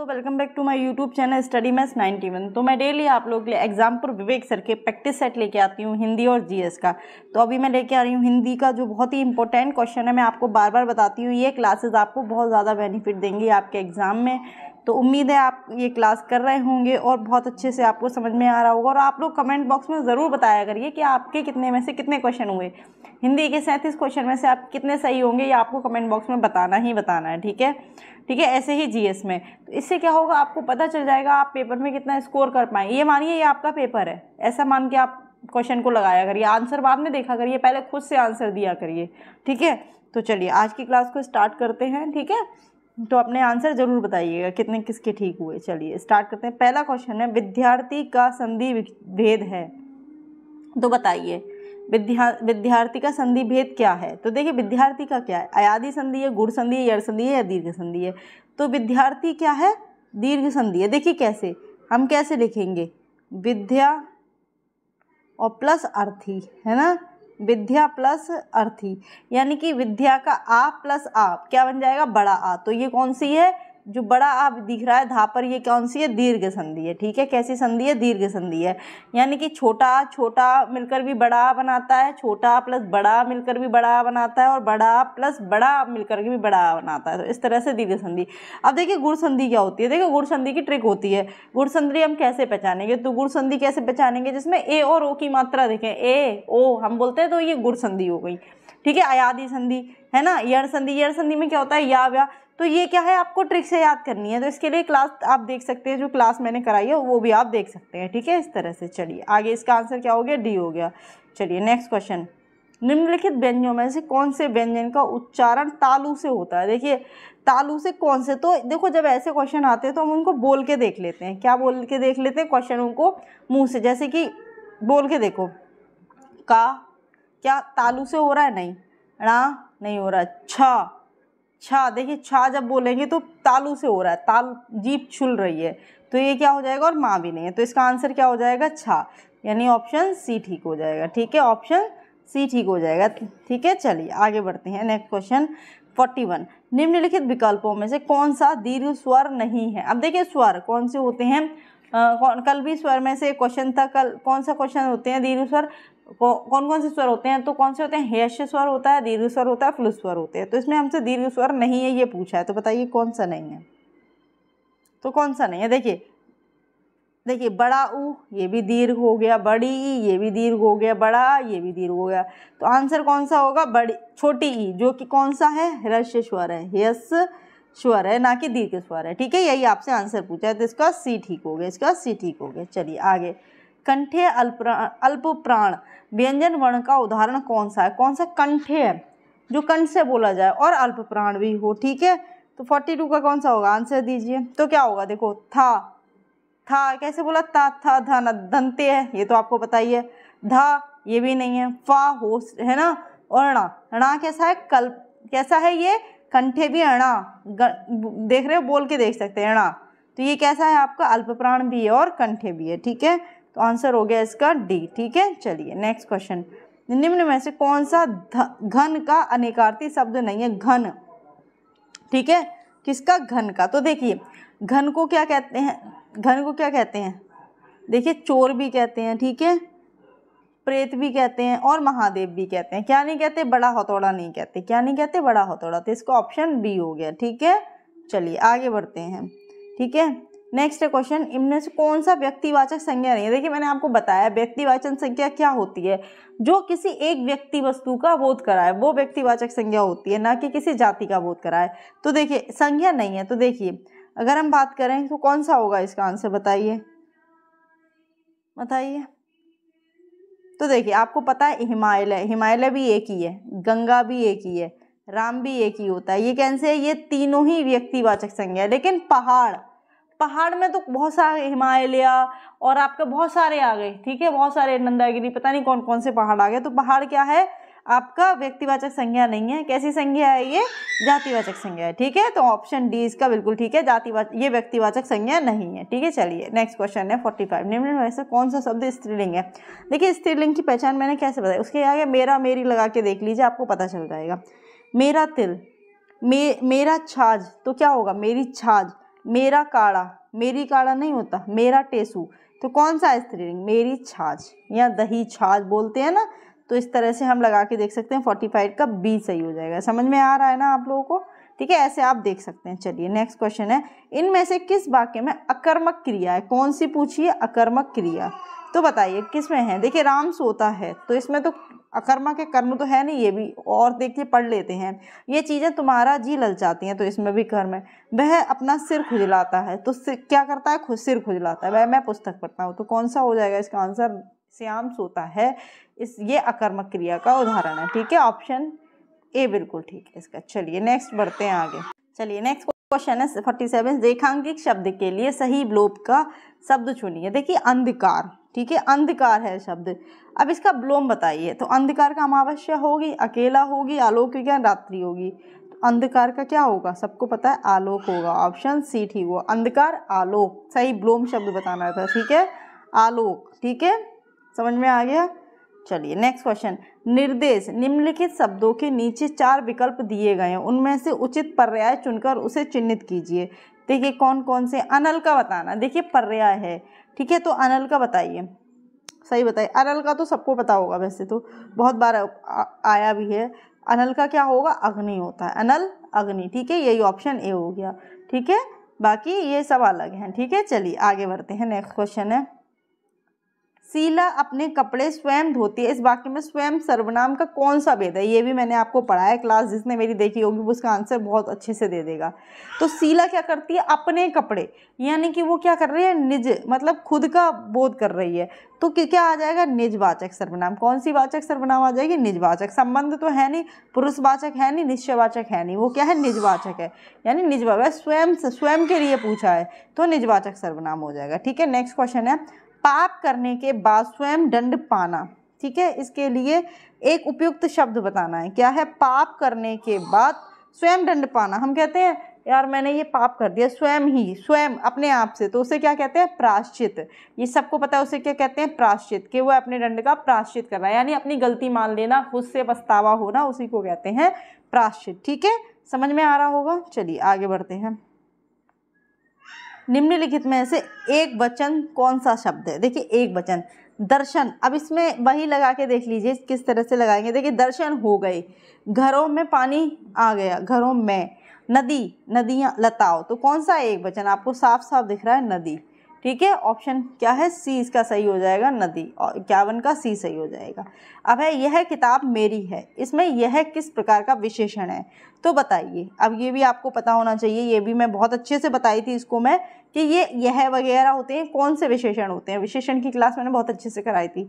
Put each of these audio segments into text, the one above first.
दोस्तों welcome back to my YouTube channel study maths 91 तो मैं डेली आप लोगों के लिए एग्जाम पर विवेक सर के प्रैक्टिस सेट लेके आती हूँ हिंदी और जीएस का तो अभी मैं लेके आ रही हूँ हिंदी का जो बहुत ही इंपॉर्टेंट क्वेश्चन है मैं आपको बार बार बताती हूँ ये क्लासेज आपको बहुत ज़्यादा बेनिफिट देंगी आपके एग्ज़ाम में तो उम्मीद है आप ये क्लास कर रहे होंगे और बहुत अच्छे से आपको समझ में आ रहा होगा और आप लोग कमेंट बॉक्स में ज़रूर बताया करिए कि आपके कितने में से कितने क्वेश्चन हुए हिंदी के सैंतीस क्वेश्चन में से आप कितने सही होंगे ये आपको कमेंट बॉक्स में बताना ही बताना है ठीक है ठीक है ऐसे ही जी में तो इससे क्या होगा आपको पता चल जाएगा आप पेपर में कितना स्कोर कर पाएँ ये मानिए ये आपका पेपर है ऐसा मान के आप क्वेश्चन को लगाया करिए आंसर बाद में देखा करिए पहले खुद से आंसर दिया करिए ठीक है तो चलिए आज की क्लास को स्टार्ट करते हैं ठीक है तो अपने आंसर जरूर बताइएगा कितने किसके ठीक हुए चलिए स्टार्ट करते हैं पहला क्वेश्चन है विद्यार्थी का संधि भेद है तो बताइए विद्या विद्यार्थी का संधि भेद क्या है तो देखिए विद्यार्थी का क्या है अयाधि संधि है गुड़ संधि है यर संधि है या दीर्घ संधि है तो विद्यार्थी क्या है दीर्घ संधि है देखिए कैसे हम कैसे लिखेंगे विद्या और प्लस अर्थी है ना विद्या प्लस अर्थी यानी कि विद्या का आ प्लस आ क्या बन जाएगा बड़ा आ तो ये कौन सी है जो बड़ा आप दिख रहा है धा पर ये कौन सी है दीर्घ संधि है ठीक है कैसी संधि है दीर्घ संधि है यानी कि छोटा छोटा मिलकर भी बड़ा बनाता है छोटा प्लस बड़ा मिलकर भी बड़ा बनाता है और बड़ा प्लस बड़ा मिलकर भी बड़ा बनाता है तो इस तरह से दीर्घ संधि अब देखिए गुड़ संधि क्या होती है देखिए गुड़ संधि की ट्रिक होती है गुड़ संधि हम कैसे पहचानेंगे तो गुड़ संधि कैसे पहचानेंगे जिसमें ए और ओ की मात्रा देखें ए ओ हम बोलते हैं तो ये गुड़ संधि हो गई ठीक है अयादी संधि है ना यण संधि यण संधि में क्या होता है या व्या तो ये क्या है आपको ट्रिक से याद करनी है तो इसके लिए क्लास आप देख सकते हैं जो क्लास मैंने कराई है वो भी आप देख सकते हैं ठीक है इस तरह से चलिए आगे इसका आंसर क्या हो गया डी हो गया चलिए नेक्स्ट क्वेश्चन निम्नलिखित व्यंजनों में से कौन से व्यंजन का उच्चारण तालू से होता है देखिए तालू से कौन से तो देखो जब ऐसे क्वेश्चन आते हैं तो हम उनको बोल के देख लेते हैं क्या बोल के देख लेते हैं क्वेश्चन उनको मुंह से जैसे कि बोल के देखो का क्या तालू से हो रहा है नहीं णा नहीं हो रहा अच्छा छा देखिए छा जब बोलेंगे तो तालू से हो रहा है ताल जीप छुल रही है तो ये क्या हो जाएगा और माँ भी नहीं है तो इसका आंसर क्या हो जाएगा छा यानी ऑप्शन सी ठीक हो जाएगा ठीक है ऑप्शन सी ठीक हो जाएगा ठीक है चलिए आगे बढ़ते हैं नेक्स्ट क्वेश्चन फोर्टी वन निम्नलिखित विकल्पों में से कौन सा दीर्घ स्वर नहीं है अब देखिए स्वर कौन से होते हैं आ, कौन कल भी स्वर में से क्वेश्चन था कल कौन सा क्वेश्चन होते हैं दीर्घ स्वर कौन कौन से स्वर होते हैं तो कौन से होते हैं हेयश्य स्वर होता है दीर्घ स्वर होता है फ्लू स्वर होते हैं तो इसमें हमसे दीर्घ स्वर नहीं है ये पूछा है तो बताइए कौन सा नहीं है तो कौन सा नहीं है देखिए देखिए बड़ा ऊ ये भी दीर्घ हो गया बड़ी ई ये भी दीर्घ हो गया बड़ा ये भी दीर्घ हो गया तो आंसर कौन सा होगा बड़ी छोटी ई जो कि कौन सा है हृष्य स्वर है यस स्वर है ना कि दीर्घ स्वर है ठीक है यही आपसे आंसर पूछा है तो इसका सी ठीक हो गया इसका सी ठीक हो गया चलिए आगे कंठे अल्प अल्प प्राण व्यंजन वर्ण का उदाहरण कौन सा है कौन सा कंठ है जो कंठ से बोला जाए और अल्प प्राण भी हो ठीक है तो फोर्टी टू का कौन सा होगा आंसर दीजिए तो क्या होगा देखो था था कैसे बोला ता था धन धनते है ये तो आपको पता ही है धा ये भी नहीं है फा हो है ना और ना ना कैसा है कल्प कैसा है ये कंठे भी अणा देख रहे हो बोल के देख सकते हैं अणा तो ये कैसा है आपका अल्प प्राण भी है और कंठे भी है ठीक है तो आंसर हो गया इसका डी ठीक है चलिए नेक्स्ट क्वेश्चन निम्न में से कौन सा घन का अनेकार्थी शब्द नहीं है घन ठीक है किसका घन का तो देखिए घन को क्या कहते हैं घन को क्या कहते हैं देखिए चोर भी कहते हैं ठीक है प्रेत भी कहते हैं और महादेव भी कहते हैं क्या नहीं कहते बड़ा हथौड़ा नहीं कहते क्या नहीं कहते बड़ा हथौड़ा तो इसका ऑप्शन बी हो गया ठीक है चलिए आगे बढ़ते हैं ठीक है नेक्स्ट क्वेश्चन इनमें से कौन सा व्यक्तिवाचक संज्ञा नहीं है देखिए मैंने आपको बताया व्यक्तिवाचक संज्ञा क्या होती है जो किसी एक व्यक्ति वस्तु का बोध कराए वो व्यक्तिवाचक संज्ञा होती है ना कि किसी जाति का बोध कराए तो देखिए संज्ञा नहीं है तो देखिए अगर हम बात करें तो कौन सा होगा इसका आंसर बताइए बताइए तो देखिए आपको पता है हिमालय हिमालय भी एक ही है गंगा भी एक ही है राम भी एक ही होता है ये कैसे है ये तीनों ही व्यक्तिवाचक संज्ञा है लेकिन पहाड़ पहाड़ में तो बहुत सारे हिमालय और आपके बहुत सारे आ गए ठीक है बहुत सारे नंदागिरी पता नहीं कौन कौन से पहाड़ आ गए तो पहाड़ क्या है आपका व्यक्तिवाचक संज्ञा नहीं है कैसी संज्ञा है ये जातिवाचक संज्ञा है ठीक है तो ऑप्शन डी इसका बिल्कुल ठीक है जातिवाचक ये व्यक्तिवाचक संज्ञा नहीं है ठीक है चलिए नेक्स्ट क्वेश्चन है फोर्टी फाइव निम्न में से कौन सा शब्द स्त्रीलिंग है देखिए स्त्रीलिंग की पहचान मैंने कैसे बताई उसके आगे मेरा मेरी लगा के देख लीजिए आपको पता चल जाएगा मेरा तिल मे मेरा छाछ तो क्या होगा मेरी छाछ मेरा काढ़ा मेरी काढ़ा नहीं होता मेरा टेसू तो कौन सा है स्त्री मेरी छाछ या दही छाछ बोलते हैं ना तो इस तरह से हम लगा के देख सकते हैं फोर्टी फाइव का बी सही हो जाएगा समझ में आ रहा है ना आप लोगों को ठीक है ऐसे आप देख सकते हैं चलिए नेक्स्ट क्वेश्चन है इनमें से किस वाक्य में अकर्मक क्रिया है कौन सी पूछिए अकर्मक क्रिया तो बताइए किस में है देखिए राम सोता है तो इसमें तो अकर्मा के कर्म तो है नहीं ये भी और देखिए पढ़ लेते हैं ये चीज़ें तुम्हारा जी ललचाती हैं तो इसमें भी कर्म है वह अपना सिर खुजलाता है तो सिर क्या करता है खुद सिर खुजलाता है वह मैं पुस्तक पढ़ता हूँ तो कौन सा हो जाएगा इसका आंसर श्याम सोता है इस ये अकर्मक क्रिया का उदाहरण है ठीक है ऑप्शन ए बिल्कुल ठीक है इसका चलिए नेक्स्ट बढ़ते हैं आगे चलिए नेक्स्ट क्वेश्चन है फोर्टी सेवन रेखांकिक शब्द के लिए सही लोप का शब्द चुनिए देखिए अंधकार ठीक है अंधकार है शब्द अब इसका ब्लोम बताइए तो अंधकार का अमावस्या होगी अकेला होगी आलोक या रात्रि होगी तो अंधकार का क्या होगा सबको पता है आलोक होगा ऑप्शन सी ठीक हुआ अंधकार आलोक सही ब्लोम शब्द बताना था ठीक है आलोक ठीक है समझ में आ गया चलिए नेक्स्ट क्वेश्चन निर्देश निम्नलिखित शब्दों के नीचे चार विकल्प दिए गए हैं उनमें से उचित पर्याय चुनकर उसे चिन्हित कीजिए देखिए कौन कौन से अनल का बताना देखिए पर्याय है ठीक है तो अनल का बताइए सही बताइए अनल का तो सबको पता होगा वैसे तो बहुत बार आया भी है अनल का क्या होगा अग्नि होता है अनल अग्नि ठीक है यही ऑप्शन ए हो गया ठीक है बाकी ये सब अलग हैं ठीक है चलिए आगे बढ़ते हैं नेक्स्ट क्वेश्चन है शीला अपने कपड़े स्वयं धोती है इस वाक्य में स्वयं सर्वनाम का कौन सा भेद है ये भी मैंने आपको पढ़ाया क्लास जिसने मेरी देखी होगी वो उसका आंसर बहुत अच्छे से दे देगा तो शीला क्या करती है अपने कपड़े यानी कि वो क्या कर रही है निज मतलब खुद का बोध कर रही है तो क्या आ जाएगा निजवाचक सर्वनाम कौन सी वाचक सर्वनाम आ जाएगी निजवाचक संबंध तो है नहीं पुरुषवाचक है नहीं निश्चयवाचक है नहीं वो क्या है निजवाचक है यानी निजवा स्वयं स्वयं के लिए पूछा है तो निजवाचक सर्वनाम हो जाएगा ठीक है नेक्स्ट क्वेश्चन है पाप करने के बाद स्वयं दंड पाना ठीक है इसके लिए एक उपयुक्त शब्द बताना है क्या है पाप करने के बाद स्वयं दंड पाना हम कहते हैं यार मैंने ये पाप कर दिया स्वयं ही स्वयं अपने आप से तो उसे क्या कहते हैं प्राश्चित ये सबको पता है उसे क्या कहते हैं प्राश्चित कि वह अपने दंड का प्राश्चित कर रहा है यानी अपनी गलती मान लेना खुद से पछतावा होना उसी को कहते हैं प्राश्चित ठीक है समझ में आ रहा होगा चलिए आगे बढ़ते हैं निम्नलिखित में से एक वचन कौन सा शब्द है देखिए एक वचन दर्शन अब इसमें वही लगा के देख लीजिए किस तरह से लगाएंगे देखिए दर्शन हो गए घरों में पानी आ गया घरों में नदी नदियाँ लताओ तो कौन सा एक वचन आपको साफ साफ दिख रहा है नदी ठीक है ऑप्शन क्या है सी इसका सही हो जाएगा नदी और इक्यावन का सी सही हो जाएगा अब है यह किताब मेरी है इसमें यह किस प्रकार का विशेषण है तो बताइए अब ये भी आपको पता होना चाहिए ये भी मैं बहुत अच्छे से बताई थी इसको मैं कि ये यह वगैरह होते हैं कौन से विशेषण होते हैं विशेषण की क्लास मैंने बहुत अच्छे से कराई थी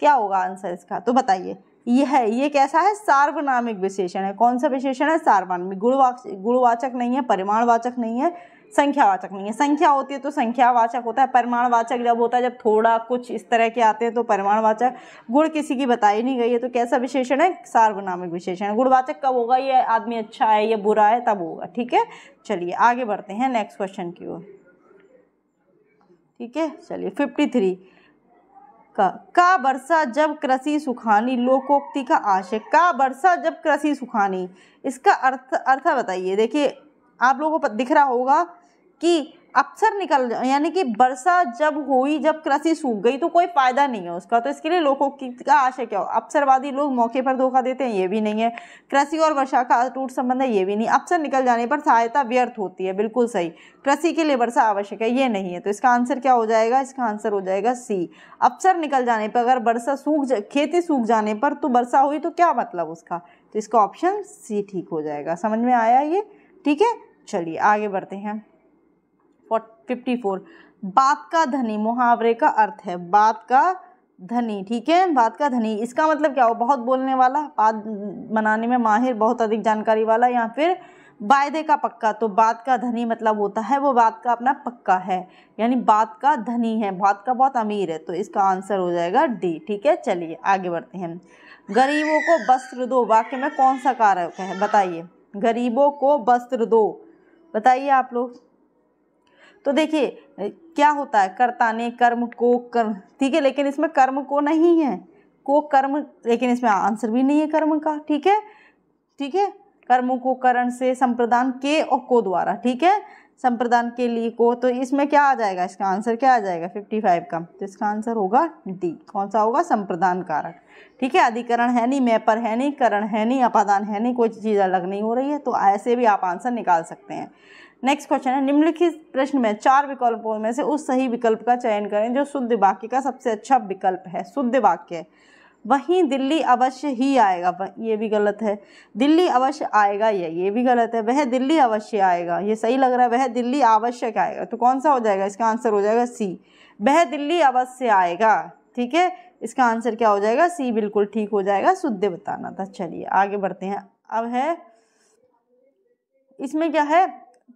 क्या होगा आंसर इसका तो बताइए यह ये कैसा है सार्वनामिक विशेषण है कौन सा विशेषण है सार्वनामिक गुणवाच गुणवाचक नहीं है परिमाणवाचक नहीं है संख्यावाचक नहीं है संख्या होती है तो संख्यावाचक होता है परमाणुवाचक जब होता है जब थोड़ा कुछ इस तरह के आते हैं तो परमाणुवाचक गुण किसी की बताई नहीं गई है तो कैसा विशेषण है सार्वनामिक विशेषण गुणवाचक कब होगा ये आदमी अच्छा है या बुरा है तब होगा ठीक है चलिए आगे बढ़ते हैं नेक्स्ट क्वेश्चन की ओर ठीक है चलिए फिफ्टी थ्री का का वर्षा जब कृषि सुखानी लोकोक्ति का आशय का वर्षा जब कृषि सुखानी इसका अर्थ अर्थ बताइए देखिए आप लोगों को दिख रहा होगा कि अक्सर निकल यानी कि वर्षा जब हुई जब कृषि सूख गई तो कोई फायदा नहीं है उसका तो इसके लिए लोगों की का आशय क्या हो अक्सरवादी लोग मौके पर धोखा देते हैं ये भी नहीं है कृषि और वर्षा का अटूट संबंध है ये भी नहीं अक्सर निकल जाने पर सहायता व्यर्थ होती है बिल्कुल सही कृषि के लिए वर्षा आवश्यक है ये नहीं है तो इसका आंसर क्या हो जाएगा इसका आंसर हो जाएगा सी अक्सर निकल जाने पर अगर वर्षा सूख खेती सूख जाने पर तो वर्षा हुई तो क्या मतलब उसका तो इसका ऑप्शन सी ठीक हो जाएगा समझ में आया ये ठीक है चलिए आगे बढ़ते हैं फिफ्टी फोर बात का धनी मुहावरे का अर्थ है बात का धनी ठीक है बात का धनी इसका मतलब क्या हो बहुत बोलने वाला बात बनाने में माहिर बहुत अधिक जानकारी वाला या फिर वायदे का पक्का तो बात का धनी मतलब होता है वो बात का अपना पक्का है यानी बात का धनी है बात का बहुत अमीर है तो इसका आंसर हो जाएगा डी ठीक है चलिए आगे बढ़ते हैं गरीबों को वस्त्र दो वाक्य में कौन सा कारक है बताइए गरीबों को वस्त्र दो बताइए आप लोग तो देखिए क्या होता है कर्ता ने कर्म को कर्म ठीक है लेकिन इसमें कर्म को नहीं है को कर्म लेकिन इसमें आंसर भी नहीं है कर्म का ठीक है ठीक है कर्मों को करण से संप्रदान के और को द्वारा ठीक है संप्रदान के लिए को तो इसमें क्या आ जाएगा इसका आंसर क्या आ जाएगा फिफ्टी फाइव का तो इसका आंसर होगा डी कौन सा होगा संप्रदान कारक ठीक है अधिकरण है नहीं मैं पर है नहीं करण है नहीं अपादान है नहीं कोई चीज़ अलग नहीं हो रही है तो ऐसे भी आप आंसर निकाल सकते हैं नेक्स्ट क्वेश्चन है निम्नलिखित प्रश्न में चार विकल्पों में से उस सही विकल्प का चयन करें जो शुद्ध वाक्य का सबसे अच्छा विकल्प है शुद्ध वाक्य वहीं दिल्ली अवश्य ही आएगा ये भी गलत है दिल्ली अवश्य आएगा या ये भी गलत है वह दिल्ली अवश्य आएगा ये सही लग रहा है वह दिल्ली आवश्यक आएगा तो कौन सा हो जाएगा इसका आंसर हो जाएगा सी वह दिल्ली अवश्य आएगा ठीक है इसका आंसर क्या हो जाएगा सी बिल्कुल ठीक हो जाएगा शुद्ध बताना था चलिए आगे बढ़ते हैं अब है इसमें क्या है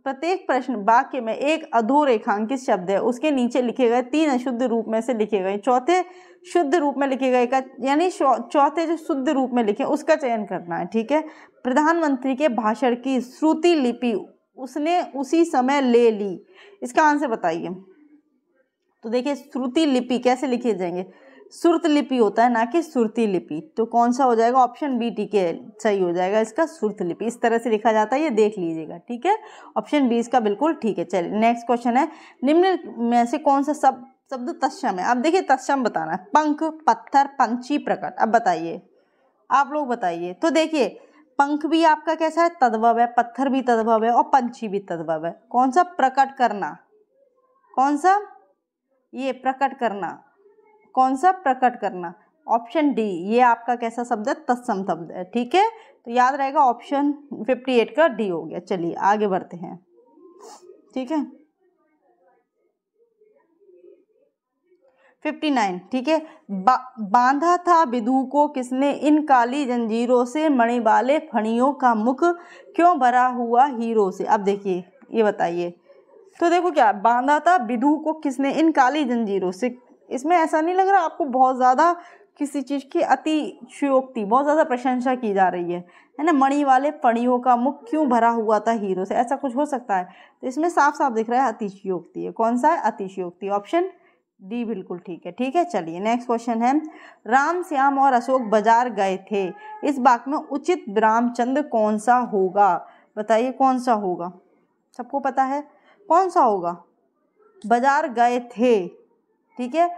प्रत्येक प्रश्न वाक्य में एक अधोरेखांकित शब्द है उसके नीचे लिखे गए तीन अशुद्ध रूप में से लिखे गए चौथे शुद्ध रूप में लिखे गए का यानी चौथे जो शुद्ध रूप में लिखे उसका चयन करना है ठीक है प्रधानमंत्री के भाषण की श्रुति लिपि उसने उसी समय ले ली इसका आंसर बताइए तो देखिए श्रुति लिपि कैसे लिखे जाएंगे सुरत लिपि होता है ना कि सुरती लिपि तो कौन सा हो जाएगा ऑप्शन बी टी के सही हो जाएगा इसका सुरत लिपि इस तरह से लिखा जाता है ये देख लीजिएगा ठीक है ऑप्शन बी इसका बिल्कुल ठीक है चलिए नेक्स्ट क्वेश्चन है निम्न में से कौन सा सब शब्द तत्सम है अब देखिए तत्सम बताना है पंख पत्थर पंछी प्रकट अब बताइए आप लोग बताइए तो देखिए पंख भी आपका कैसा है तद्भव है पत्थर भी तद्भव है और पंछी भी तद्भव है कौन सा प्रकट करना कौन सा ये प्रकट करना कौन सा प्रकट करना ऑप्शन डी ये आपका कैसा शब्द है तत्सम शब्द है ठीक है तो याद रहेगा ऑप्शन फिफ्टी एट का डी हो गया चलिए आगे बढ़ते हैं ठीक है फिफ्टी नाइन ठीक है बा, बांधा था विधु को किसने इन काली जंजीरों से मणि वाले फणियों का मुख क्यों भरा हुआ हीरो से अब देखिए ये बताइए तो देखो क्या बांधा था विधु को किसने इन काली जंजीरों से इसमें ऐसा नहीं लग रहा आपको बहुत ज़्यादा किसी चीज़ की अति शयोक्ति बहुत ज़्यादा प्रशंसा की जा रही है है ना मणि वाले पणियों का मुख क्यों भरा हुआ था हीरो से ऐसा कुछ हो सकता है तो इसमें साफ साफ दिख रहा है अतिशयोक्ति है कौन सा है अतिशयोक्ति ऑप्शन डी बिल्कुल ठीक है ठीक है चलिए नेक्स्ट क्वेश्चन है राम श्याम और अशोक बाजार गए थे इस बात में उचित रामचंद्र कौन सा होगा बताइए कौन सा होगा सबको पता है कौन सा होगा बाजार गए थे ठीक है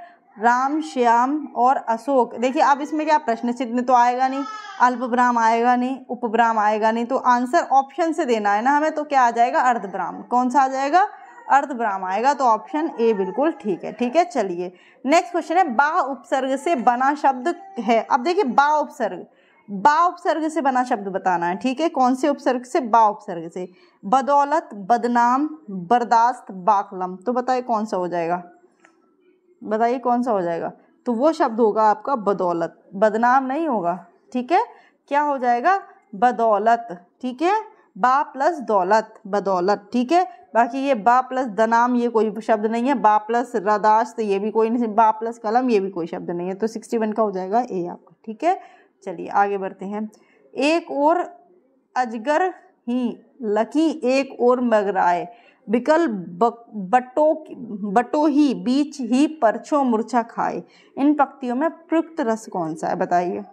राम श्याम और अशोक देखिए अब इसमें क्या प्रश्न चिन्ह तो आएगा नहीं अल्पब्राम आएगा नहीं उपब्राम आएगा नहीं तो आंसर ऑप्शन से देना है ना हमें तो क्या आ जाएगा अर्धब्राम कौन सा आ जाएगा अर्धब्राम आएगा तो ऑप्शन ए बिल्कुल ठीक है ठीक है चलिए नेक्स्ट क्वेश्चन है बा उपसर्ग से बना शब्द है अब देखिए बा उपसर्ग बा उपसर्ग से बना शब्द बताना है ठीक है कौन से उपसर्ग से बा उपसर्ग से बदौलत बदनाम बर्दाश्त बाकलम तो बताइए कौन सा हो जाएगा बताइए कौन सा हो जाएगा तो वो शब्द होगा आपका बदौलत बदनाम नहीं होगा ठीक है क्या हो जाएगा बदौलत ठीक है बा प्लस दौलत बदौलत ठीक है बाकी ये बा प्लस दनाम ये कोई शब्द नहीं है बा प्लस रदाश्त ये भी कोई नहीं बा प्लस कलम ये भी कोई शब्द नहीं है तो सिक्सटी वन का हो जाएगा ए आपका ठीक है चलिए आगे बढ़ते हैं एक और अजगर ही लकी एक और मगराए बिकल बटो बटो ही बीच ही परछो मुरछा खाए इन पक्तियों में प्रयुक्त रस कौन सा है बताइए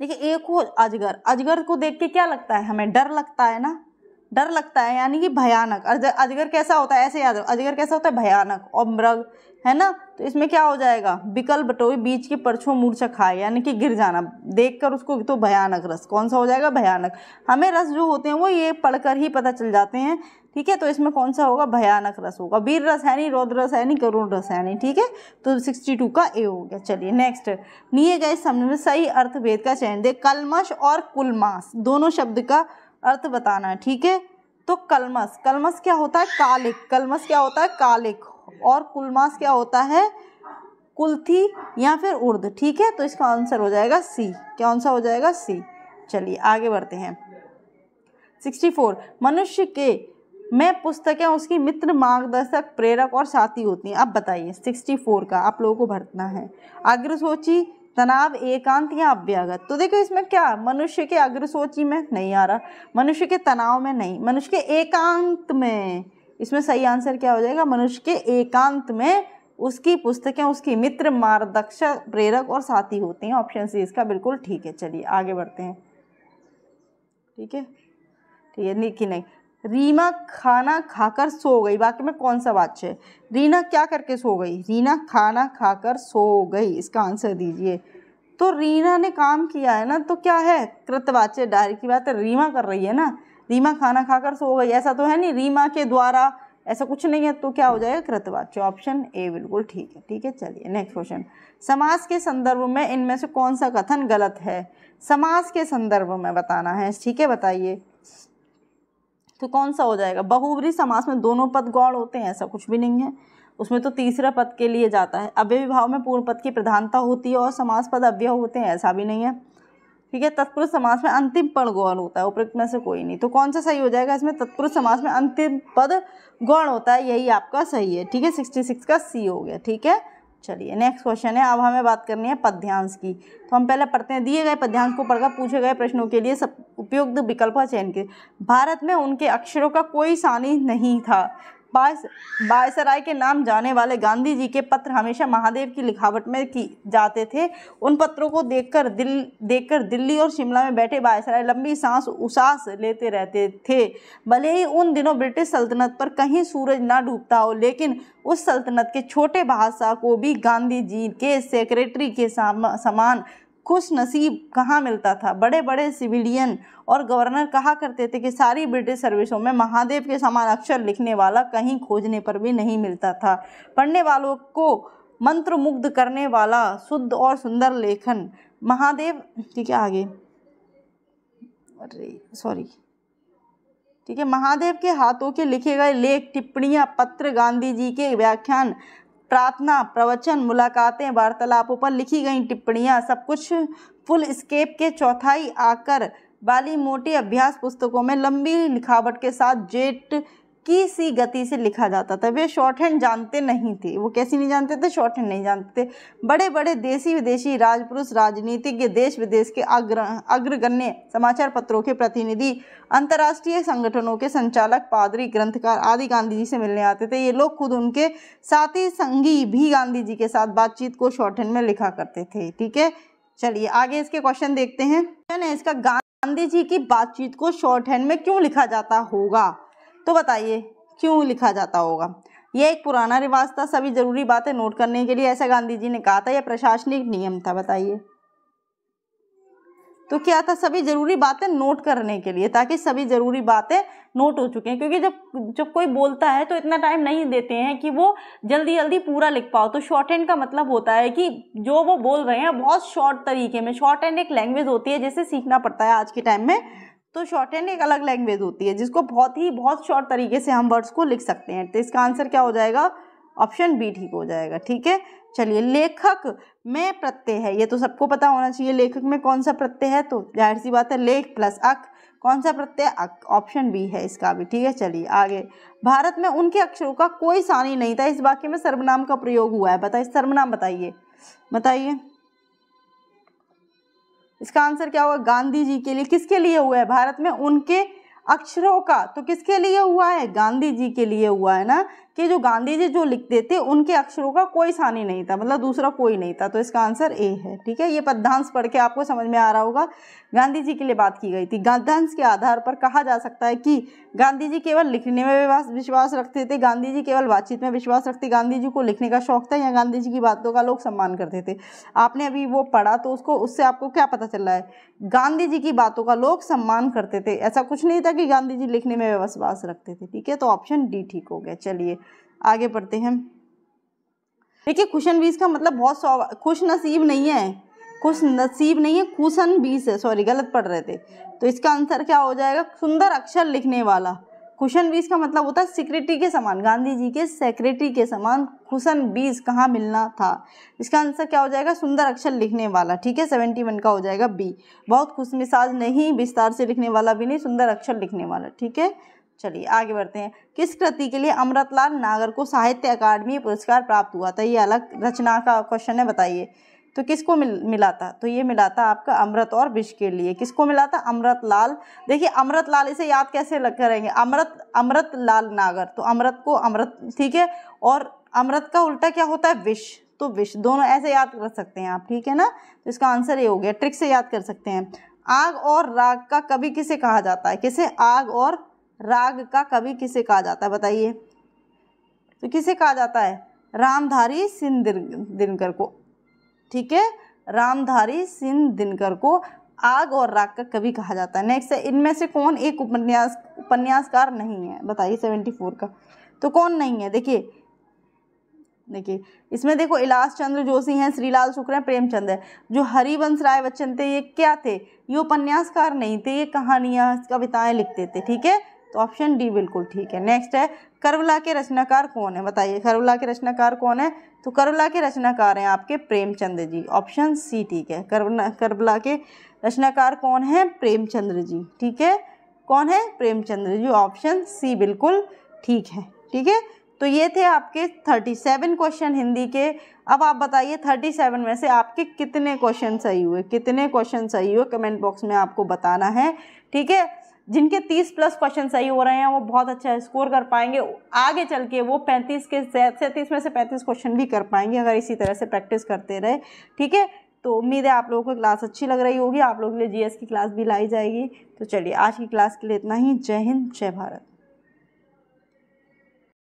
देखिए एक हो अजगर अजगर को देख के क्या लगता है हमें डर लगता है ना डर लगता है यानी कि भयानक अजगर कैसा होता है ऐसे याद रखो अजगर कैसा होता है भयानक और मृग है ना तो इसमें क्या हो जाएगा बिकल बटोई बीच की परछो मूर्छा खाए यानी कि गिर जाना देख कर उसको तो भयानक रस कौन सा हो जाएगा भयानक हमें रस जो होते हैं वो ये पढ़कर ही पता चल जाते हैं ठीक है तो इसमें कौन सा होगा भयानक रस होगा वीर रस है नहीं रौद्र रस है नहीं करुण रस है नहीं ठीक है तो सिक्सटी टू का ए हो गया चलिए नेक्स्ट लिए गए समझ में सही अर्थभेद का चयन दे कलमश और कुलमास दोनों शब्द का अर्थ बताना है ठीक है तो कलमस कलमस क्या होता है कालिक कलमस क्या होता है कालिक और कुलमास क्या होता है कुल्थी या फिर उर्द ठीक है तो इसका आंसर हो जाएगा सी क्या आंसर हो जाएगा सी चलिए आगे बढ़ते हैं सिक्सटी फोर मनुष्य के मैं पुस्तकें उसकी मित्र मार्गदर्शक प्रेरक और साथी होती हैं अब बताइए सिक्सटी फोर का आप लोगों को भरना है अग्र सोची तनाव एकांत या अभ्यागत तो देखो इसमें क्या मनुष्य के अग्रसोची में नहीं आ रहा मनुष्य के तनाव में नहीं मनुष्य के एकांत में इसमें सही आंसर क्या हो जाएगा मनुष्य के एकांत में उसकी पुस्तकें उसकी मित्र मार्गदर्शक प्रेरक और साथी होते हैं ऑप्शन सी इसका बिल्कुल ठीक है चलिए आगे बढ़ते हैं ठीक है ठीक है नहीं कि नहीं रीमा खाना खाकर सो गई वाक्य में कौन सा वाच्य है रीना क्या करके सो गई रीना खाना खाकर सो गई इसका आंसर दीजिए तो रीना ने काम किया है ना तो क्या है कृतवाच्य डायरी की बात है रीमा कर रही है ना रीमा खाना खाकर सो गई ऐसा तो है नहीं रीमा के द्वारा ऐसा कुछ नहीं है तो क्या हो जाएगा कृतवाच्य ऑप्शन ए बिल्कुल ठीक है ठीक है चलिए नेक्स्ट क्वेश्चन समाज के संदर्भ में इनमें से कौन सा कथन गलत है समाज के संदर्भ में बताना है ठीक है बताइए तो कौन सा हो जाएगा बहुवरी समास में दोनों पद गौण होते हैं ऐसा कुछ भी नहीं है उसमें तो तीसरा पद के लिए जाता है अव्य विभाव में पूर्ण पद की प्रधानता होती है और समास पद अव्यय होते हैं ऐसा भी नहीं है ठीक है तत्पुरुष समास में अंतिम पद गौण होता है उपरोक्त में से कोई नहीं तो कौन सा सही हो जाएगा इसमें तत्पुरुष समास में अंतिम पद गौण होता है यही आपका सही है ठीक है सिक्सटी सिक्स का सी हो गया ठीक है चलिए नेक्स्ट क्वेश्चन है अब हमें बात करनी है पद्यांश की तो हम पहले पढ़ते हैं दिए गए पद्यांश को पढ़कर पूछे गए प्रश्नों के लिए सब उपयुक्त विकल्प चयन के भारत में उनके अक्षरों का कोई सानी नहीं था बायसराय के नाम जाने वाले गांधी जी के पत्र हमेशा महादेव की लिखावट में की जाते थे उन पत्रों को देखकर दिल देखकर दिल्ली और शिमला में बैठे बायसराय लंबी सांस उसास लेते रहते थे भले ही उन दिनों ब्रिटिश सल्तनत पर कहीं सूरज ना डूबता हो लेकिन उस सल्तनत के छोटे बादशाह को भी गांधी जी के सेक्रेटरी के समान खुश नसीब कहाँ मिलता था बड़े बड़े सिविलियन और गवर्नर कहा करते थे कि सारी ब्रिटिश सर्विसों में महादेव के समान अक्षर लिखने वाला कहीं खोजने पर भी नहीं मिलता था पढ़ने वालों को मंत्र मुग्ध करने वाला शुद्ध और सुंदर लेखन महादेव ठीक है आगे अरे सॉरी ठीक है महादेव के हाथों के लिखे गए लेख टिप्पणियां पत्र गांधी जी के व्याख्यान प्रार्थना प्रवचन मुलाकातें वार्तालापों पर लिखी गई टिप्पणियाँ सब कुछ फुल स्केप के चौथाई आकर वाली मोटी अभ्यास पुस्तकों में लंबी लिखावट के साथ जेट की सी गति से लिखा जाता था वे शॉर्ट हैंड जानते नहीं थे वो कैसे नहीं जानते थे शॉर्ट हैंड नहीं जानते थे बड़े बड़े देशी विदेशी राजपुरुष राजनीतिज्ञ देश विदेश के अग्र अग्रगण्य समाचार पत्रों के प्रतिनिधि अंतर्राष्ट्रीय संगठनों के संचालक पादरी ग्रंथकार आदि गांधी जी से मिलने आते थे ये लोग खुद उनके साथी संगी भी गांधी जी के साथ बातचीत को शॉर्ट हैंड में लिखा करते थे ठीक है चलिए आगे इसके क्वेश्चन देखते हैं क्वेश्चन है इसका गांधी जी की बातचीत को शॉर्ट हैंड में क्यों लिखा जाता होगा तो बताइए क्यों लिखा जाता होगा यह एक पुराना रिवाज था सभी जरूरी बातें नोट करने के लिए ऐसा गांधी जी ने कहा था यह प्रशासनिक नियम था बताइए तो क्या था सभी ज़रूरी बातें नोट करने के लिए ताकि सभी ज़रूरी बातें नोट हो चुके हैं क्योंकि जब जब कोई बोलता है तो इतना टाइम नहीं देते हैं कि वो जल्दी जल्दी पूरा लिख पाओ तो शॉर्ट हैंड का मतलब होता है कि जो वो बोल रहे हैं बहुत शॉर्ट तरीके में शॉर्ट हैंड एक लैंग्वेज होती है जिसे सीखना पड़ता है आज के टाइम में तो शॉर्ट हैंड एक अलग लैंग्वेज होती है जिसको बहुत ही बहुत शॉर्ट तरीके से हम वर्ड्स को लिख सकते हैं तो इसका आंसर क्या हो जाएगा ऑप्शन बी ठीक हो जाएगा ठीक है चलिए लेखक में प्रत्यय है ये तो सबको पता होना चाहिए लेखक में कौन सा प्रत्यय है तो जाहिर सी बात है लेख प्लस अक कौन सा प्रत्यय अक ऑप्शन बी है इसका भी ठीक है चलिए आगे भारत में उनके अक्षरों का कोई सानी नहीं था इस वाक्य में सर्वनाम का प्रयोग हुआ है बताइए सर्वनाम बताइए बताइए इसका आंसर क्या हुआ गांधी जी के लिए किसके लिए हुआ है भारत में उनके अक्षरों का तो किसके लिए हुआ है गांधी जी के लिए हुआ है ना कि जो गांधी जी जो लिखते थे उनके अक्षरों का कोई सानी नहीं था मतलब दूसरा कोई नहीं था तो इसका आंसर ए है ठीक है ये पद्धांश पढ़ के आपको समझ में आ रहा होगा गांधी जी के लिए बात की गई थी गांधांश के आधार पर कहा जा सकता है कि गांधी जी केवल लिखने में विश्वास रखते थे गांधी जी केवल बातचीत में विश्वास रखते गांधी जी को लिखने का शौक था या गांधी जी की बातों का लोग सम्मान करते थे आपने अभी वो पढ़ा तो उसको उससे आपको क्या पता चल रहा है गांधी जी की बातों का लोग सम्मान करते थे ऐसा कुछ नहीं था कि गांधी जी लिखने में विश्वास रखते थे ठीक है तो ऑप्शन डी ठीक हो गया चलिए आगे पढ़ते हैं देखिए खुशन बीस का मतलब बहुत खुश नसीब नहीं है खुश नसीब नहीं है खुशन बीस है सॉरी गलत पढ़ रहे थे तो इसका आंसर क्या हो जाएगा सुंदर अक्षर लिखने वाला खुशन बीज का मतलब होता है सिक्रेटरी के समान गांधी जी के सेक्रेटरी के समान खुशन बीज कहाँ मिलना था इसका आंसर क्या हो जाएगा सुंदर अक्षर लिखने वाला ठीक है सेवेंटी वन का हो जाएगा बी बहुत खुश मिसाज नहीं विस्तार से लिखने वाला भी नहीं सुंदर अक्षर लिखने वाला ठीक है चलिए आगे बढ़ते हैं किस कृति के लिए अमृतलाल नागर को साहित्य अकादमी पुरस्कार प्राप्त हुआ था ये अलग रचना का क्वेश्चन है बताइए तो किसको मिल मिला था तो ये मिला था आपका अमृत और विष के लिए किसको मिला था अमृत लाल देखिए अमृत लाल इसे याद कैसे करेंगे अमृत अमृत लाल नागर तो अमृत को अमृत ठीक है और अमृत का उल्टा क्या होता है विष तो विष दोनों ऐसे याद कर सकते हैं आप ठीक है ना तो इसका आंसर ये हो गया ट्रिक से याद कर सकते हैं आग और राग का कभी किसे कहा जाता है किसे आग और राग का कवि किसे कहा जाता है बताइए तो किसे कहा जाता है रामधारी सिंह दिनकर को ठीक है रामधारी सिंह दिनकर को आग और राग का कवि कहा जाता है नेक्स्ट है इनमें से कौन एक उपन्यास उपन्यासकार नहीं है बताइए सेवेंटी फोर का तो कौन नहीं है देखिए देखिए इसमें देखो इलास चंद्र जोशी हैं श्रीलाल शुक्र हैं प्रेमचंद है जो हरिवंश राय बच्चन थे ये क्या थे ये उपन्यासकार नहीं थे ये कहानियाँ कविताएं लिखते थे ठीक है तो ऑप्शन डी बिल्कुल ठीक है नेक्स्ट है करवला के रचनाकार कौन है बताइए करवला के रचनाकार कौन है तो करवला के रचनाकार हैं आपके प्रेमचंद जी ऑप्शन सी ठीक है करवला करवला के रचनाकार कौन है प्रेमचंद्र जी ठीक है कौन है प्रेमचंद्र जी ऑप्शन सी बिल्कुल ठीक है ठीक है तो ये थे आपके थर्टी सेवन क्वेश्चन हिंदी के अब आप बताइए थर्टी सेवन में से आपके कितने क्वेश्चन सही हुए कितने क्वेश्चन सही हुए कमेंट बॉक्स में आपको बताना है ठीक है जिनके 30 प्लस क्वेश्चन सही हो रहे हैं वो बहुत अच्छा स्कोर कर पाएंगे आगे चल के वो 35 के सैंतीस में से 35 क्वेश्चन भी कर पाएंगे अगर इसी तरह से प्रैक्टिस करते रहे ठीक है तो उम्मीद है आप लोगों को क्लास अच्छी लग रही होगी आप लोगों के लिए जीएस की क्लास भी लाई जाएगी तो चलिए आज की क्लास के लिए इतना ही जय हिंद जय भारत